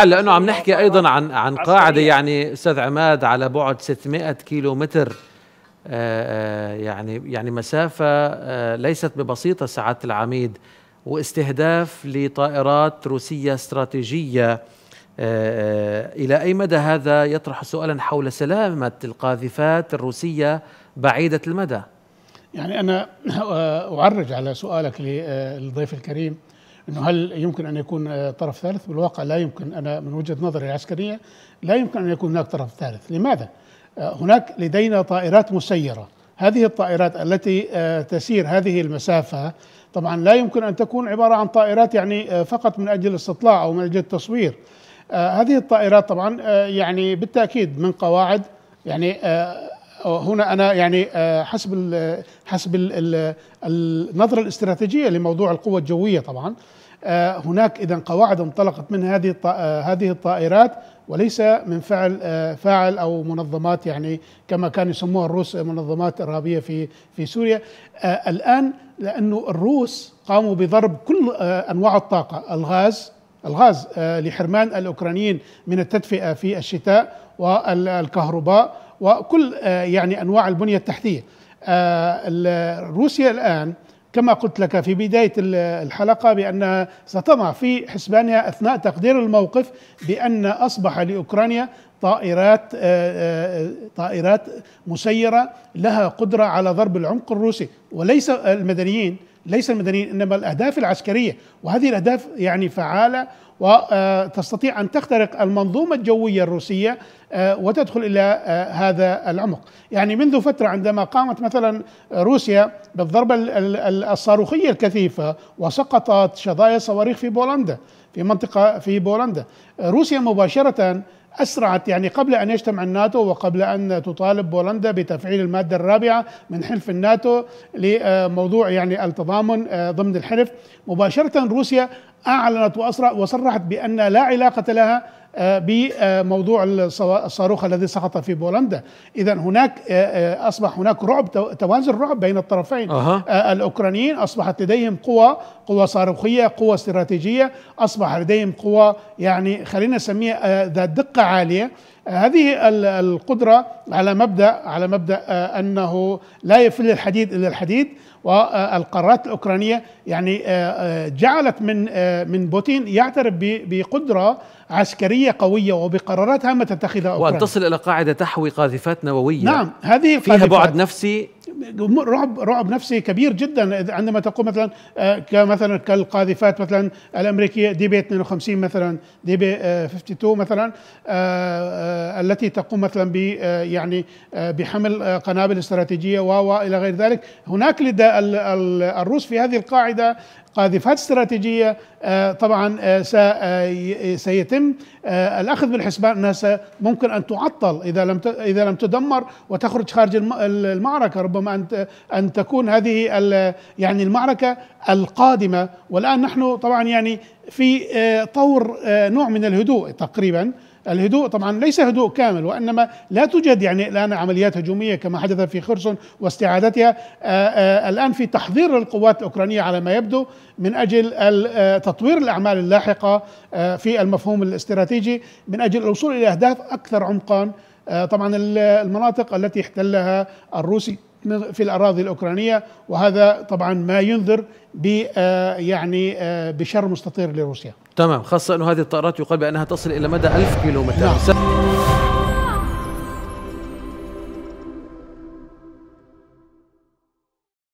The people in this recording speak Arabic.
آه، لانه عم نحكي ايضا عن عن قاعده يعني استاذ عماد على بعد 600 كيلو متر آه، آه، يعني يعني مسافه ليست ببسيطه سعاده العميد واستهداف لطائرات روسيه استراتيجيه الى اي مدى هذا يطرح سؤالا حول سلامه القاذفات الروسيه بعيده المدى؟ يعني انا اعرج على سؤالك للضيف الكريم انه هل يمكن ان يكون آه، طرف ثالث؟ بالواقع لا يمكن انا من وجهه نظري العسكريه لا يمكن ان يكون هناك طرف ثالث، لماذا؟ آه، هناك لدينا طائرات مسيره، هذه الطائرات التي آه، تسير هذه المسافه طبعا لا يمكن ان تكون عباره عن طائرات يعني فقط من اجل الاستطلاع او من اجل التصوير. هذه الطائرات طبعا يعني بالتاكيد من قواعد يعني هنا انا يعني آه، حسب الـ حسب الـ النظره الاستراتيجيه لموضوع القوه الجويه طبعا آه، هناك اذا قواعد انطلقت من هذه آه، هذه الطائرات وليس من فعل فاعل او منظمات يعني كما كانوا يسموها الروس منظمات ارهابيه في في سوريا الان لانه الروس قاموا بضرب كل انواع الطاقه الغاز الغاز لحرمان الاوكرانيين من التدفئه في الشتاء والكهرباء وكل آه، يعني أنواع البنية التحتية آه، روسيا الآن كما قلت لك في بداية الحلقة بأنها ستضع في حسبانها أثناء تقدير الموقف بأن أصبح لأوكرانيا طائرات آه، طائرات مسيرة لها قدرة على ضرب العمق الروسي وليس المدنيين ليس المدنيين انما الاهداف العسكريه وهذه الاهداف يعني فعاله وتستطيع آه، ان تخترق المنظومه الجويه الروسيه آه، وتدخل الى آه، هذا العمق، يعني منذ فتره عندما قامت مثلا روسيا بالضربه الصاروخيه الكثيفه وسقطت شظايا صواريخ في بولندا في منطقه في بولندا، روسيا مباشره أسرعت يعني قبل أن يجتمع الناتو وقبل أن تطالب بولندا بتفعيل المادة الرابعة من حلف الناتو لموضوع يعني التضامن آه، ضمن الحلف مباشرة روسيا أعلنت وأسرع وصرحت بأن لا علاقة لها آه، بموضوع الصاروخ الذي سقط في بولندا إذا هناك آه، آه، أصبح هناك رعب توازن رعب بين الطرفين أه. الأوكرانيين أصبحت لديهم قوى قوى صاروخية قوى استراتيجية أصبح لديهم قوى يعني خلينا نسميها ذات دقة عالية هذه القدرة على مبدأ على مبدأ آه، أنه لا يفل الحديد إلا الحديد والقارات الأوكرانية يعني آه، آه، جعلت من من بوتين يعترف بقدرة عسكرية قوية وبقرارات هامة تتخذها أوكرانيا وأن تصل إلى قاعدة تحوي قاذفات نووية نعم هذه فيها بعد نفسي رعب رعب نفسي كبير جدا عندما تقول مثلا آه، كمثلا كالقاذفات مثلا الامريكيه دي بي 52 مثلا دي بي 52 آه، مثلا آه، التي تقوم مثلا ب يعني بحمل قنابل استراتيجيه و الى غير ذلك هناك لدى الروس في هذه القاعده قاذفات استراتيجيه آه، طبعا آه، آه، سيتم الاخذ بالحسبان انها ممكن ان تعطل اذا لم اذا لم تدمر وتخرج خارج المعركه ربما ان ان تكون هذه يعني المعركه القادمه والان نحن طبعا يعني في طور نوع من الهدوء تقريبا الهدوء طبعا ليس هدوء كامل وانما لا توجد يعني الان عمليات هجوميه كما حدث في خرسون واستعادتها آه، آه، الان في تحضير القوات الاوكرانيه على ما يبدو من اجل آه، تطوير الاعمال اللاحقه في المفهوم الاستراتيجي من اجل الوصول الى اهداف اكثر عمقا طبعا المناطق التي احتلها الروسي في الأراضي الأوكرانية وهذا طبعا ما ينذر ب آه، يعني آه، بشر مستطير لروسيا تمام خاصة أن هذه الطائرات يقال بأنها تصل إلى مدى ألف كيلومتر نعم.